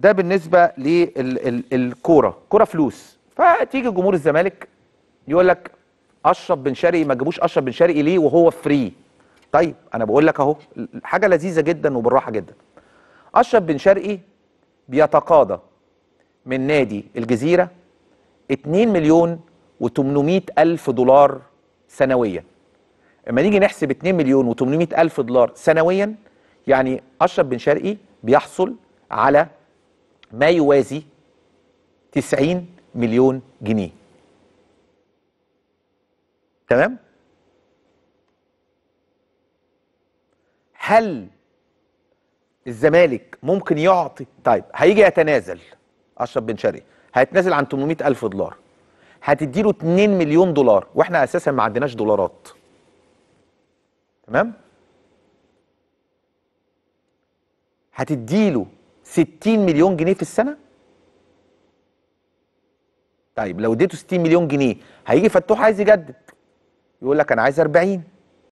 ده بالنسبه للكوره كوره فلوس فتيجي جمهور الزمالك يقول لك اشرف بن شرقي ما جابوش اشرف بن شرقي ليه وهو فري طيب انا بقول لك اهو حاجه لذيذه جدا وبالراحه جدا اشرف بن شرقي بيتقاضى من نادي الجزيره 2 مليون و800 الف دولار سنويا اما نيجي نحسب 2 مليون و800 الف دولار سنويا يعني اشرف بن شرقي بيحصل على ما يوازي 90 مليون جنيه تمام هل الزمالك ممكن يعطي طيب هيجي يتنازل اشرف بن شرقي هيتنازل عن 800 الف دولار هتدي له 2 مليون دولار واحنا اساسا ما عندناش دولارات تمام هتدي له 60 مليون جنيه في السنه طيب لو اديته 60 مليون جنيه هيجي فتوح عايز يجدد يقول لك انا عايز 40